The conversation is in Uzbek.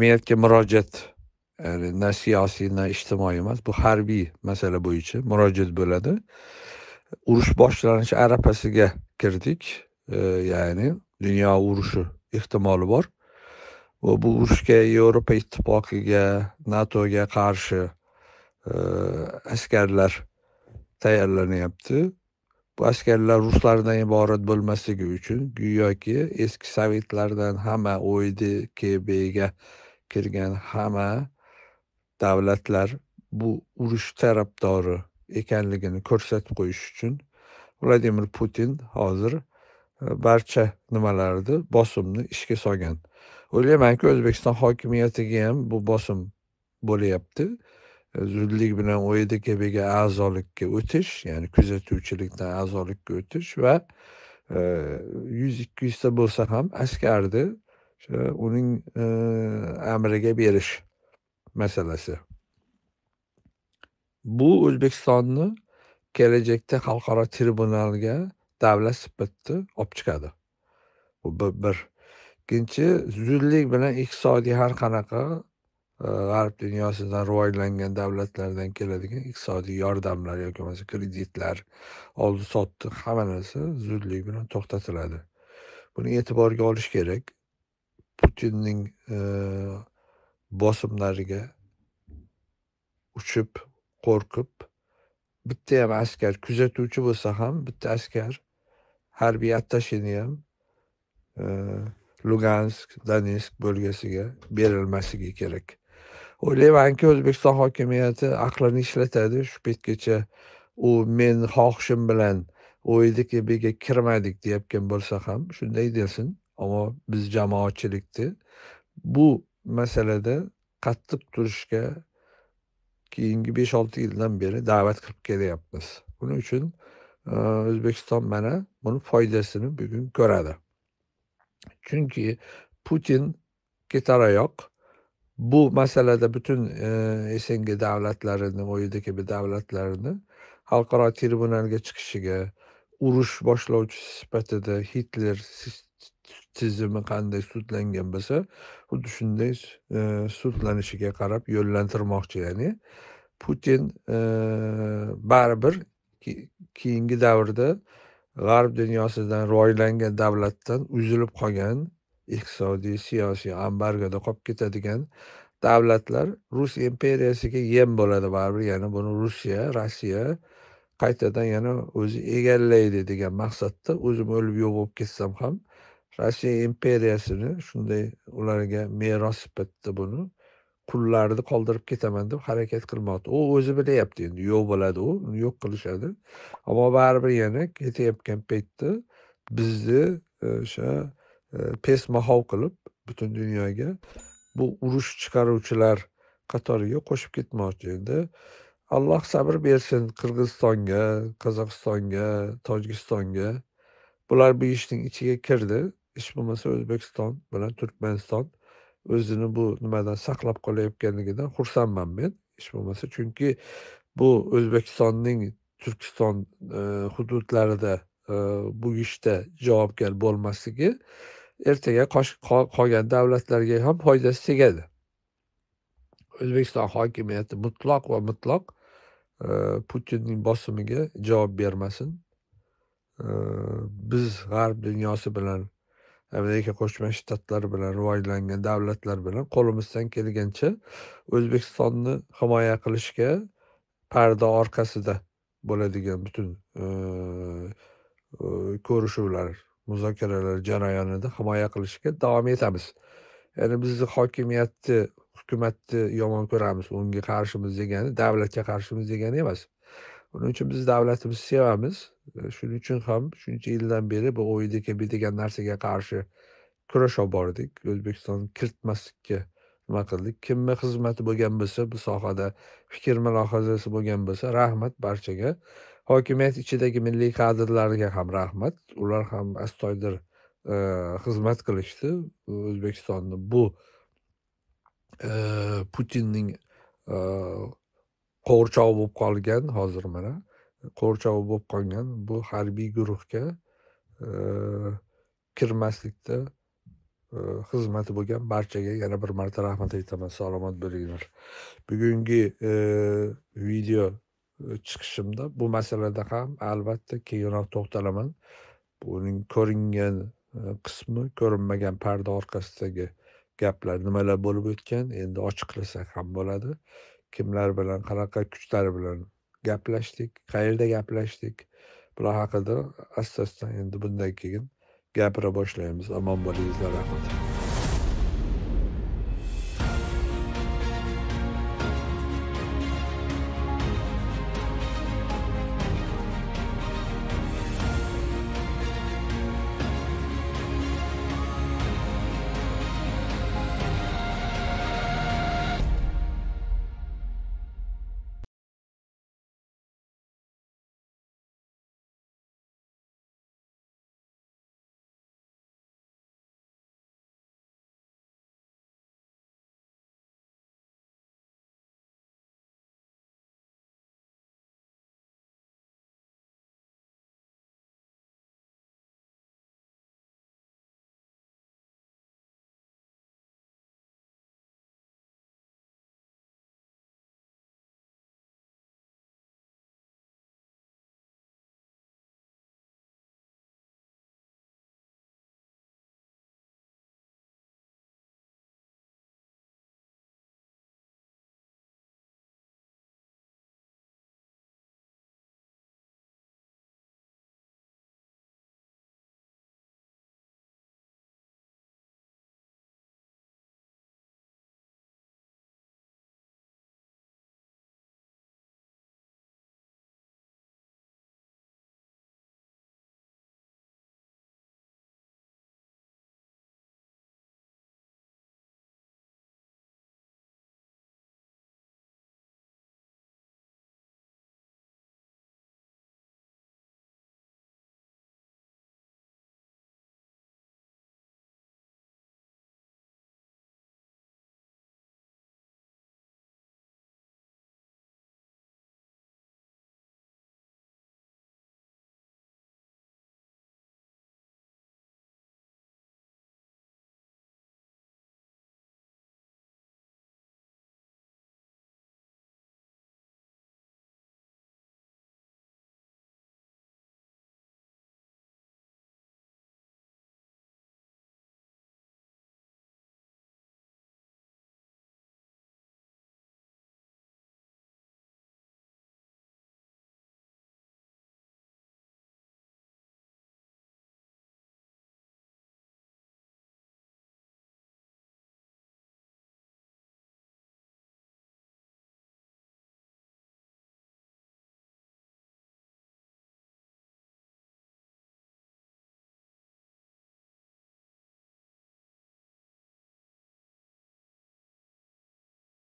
hokimiyatga murojaat ya'ni na siyosiy na ijtimoiy emas bu harbiy masala bo'yicha murojaat bo'ladi urush boshlanishi arafasiga kirdik e, ya'ni dunyo urushi ehtimoli bor va bu urushga yevropa ittifoqiga natoga qarshi e, askarlar tayyorlanyapti bu askarlar ruslardan iborat bo'lmasligi uchun go'yoki eski sovetlardan hamma oyd kbga kelgan hamma davlatlar bu urush tarafdori ekanligini ko'rsatib qo'yish uchun vladimir putin hozir e, barcha nimalarni bosimni ishga solgan o'ylaymanki o'zbekiston hokimiyatiga ham bu bosim bo'lyapti e, zudlik bilan oedkbga a'zolikka o'tish ya'ni kuzatuvchilikdan a'zolikka o'tish va e, yuz ikki yuzta bo'lsa ham askarni o'sha uning e, amriga berish masalasi bu o'zbekistonni kelajakda xalqaro tribunalga davlat sifatida olib chiqadi bu bir ikkinchi zudlik bilan iqtisodiy har qanaqa e, g'arb dunyosidan rivojlangan davlatlardan keladigan iqtisodiy yordamlar yoki bo'lmasa kreditlar oldi sotdi hamma narsa zudlik bilan to'xtatiladi buni e'tiborga olish kerak putinning e, bosimlariga uchib qo'rqib bitta ham askar kuzatuvchi bo'lsa ham bitta askar harbiy attashini ham e, lugansk donetsk bo'lgasiga berilmasligi kerak o'ylaymanki o'zbekiston hokimiyati aqlini ishlatadi shu paytgacha u men xohishim bilan o'ydiki bega kirmadik deyayotgan bo'lsa ham shunday desin ammo biz jamoatchilikni bu masalada qattiq turishga keyingi besh olti yildan beri da'vat qilib kelyapmiz buning uchun o'zbekiston mana buni foydasini bugun ko'radi chunki putin ketaroyoq bu masalada butun sng davlatlarini o'yidagi davlatlarini xalqaro tribunalga chiqishiga urush boshlovchisi sifatida hitler sud tizimi qanday sudlangan bo'lsa xuddi shunday e, sudlanishiga qarab yo'llantirmoqchi ya'ni putin e, baribir keyingi davrda g'arb dunyosidan rivojlangan davlatdan uzilib qolgan iqtisodiy siyosiy ambargoda qolib ketadigan davlatlar rus imperiyasiga yem bo'ladi baribir ya'ni buni rusiya rossiya qaytadan yana o'zi egallaydi degan maqsadda o'zim o'lib yo'q bo'lib ketsam ham rossiya imperiyasini shunday ularga meros sifatida buni pullarni qoldirib ketaman deb harakat qilmoqda u o'zi bilyapti endi yo'q bo'ladi u yo'q qilishadi ammo baribir yana ketayotgan paytda bizni e, o'sha e, pesmahov qilib butun dunyoga bu urush chiqaruvchilar qatoriga qo'shib ketmoqchi endi alloh sabr bersin qirg'izistonga qozog'istonga tojikistonga bular bu ishning ichiga kirdi ish bo'lmasa o'zbekiston bilan turkmaniston o'zini bu nimadan saqlab qolayotganligidan xursandman men ish bo'lmasa chunki bu o'zbekistonning turkiston e, hududlarida e, bu ishda javobgar bo'lmasligi ertaga qolgan davlatlarga ham foydasi tegadi o'zbekiston hokimiyati mutloq va mutloq e, putinning bosimiga javob bermasin e, biz g'arb dunyosi bilan amerika qo'shma shtatlari bilan rivojlangan davlatlar bilan qo'limizdan kelgancha o'zbekistonni himoya qilishga parda orqasida bo'ladigan butun e, e, ko'rishuvlar muzokaralar jarayonida himoya qilishga davom etamiz ya'ni bizni hokimiyatni hukumatni yomon ko'ramiz unga qarshimiz degani davlatga qarshimiz degani emas buning uchun biz davlatimizni sevamiz shuning e, uchun ham shuncha yildan beri bu bir degan narsaga qarshi kurash olib bordik o'zbekiston kiritmaslikka nima qildik kimni xizmati bo'lgan bo'lsa bu sohada fikr mulohazasi bo'lgan bo'lsa rahmat barchaga hokimiyat ichidagi milliy kadrlarga ham rahmat ular ham astoydil xizmat e, qilishdi o'zbekistonni bu e, putinning qo'g'irchoq bo'lib qolgan hozir mana qo'g'irchoq bo'lib qolgan bu harbiy guruhga e, kirmaslikda e, xizmati bo'lgan barchaga yana bir marta rahmat aytaman salomat bo'linglar bugungi e, video chiqishimda bu masalada ham albatta keyinroq to'xtalaman buning ko'ringan qismi ko'rinmagan parda orqasidagi gaplar nimalar bo'lib o'tgan endi ochiqlasak ham bo'ladi kimlar bilan qanaqa kuchlar bilan gaplashdik qayerda gaplashdik bular haqida asta asta endi bundan keyin gapira boshlaymiz omon bo'lingizlar rahmat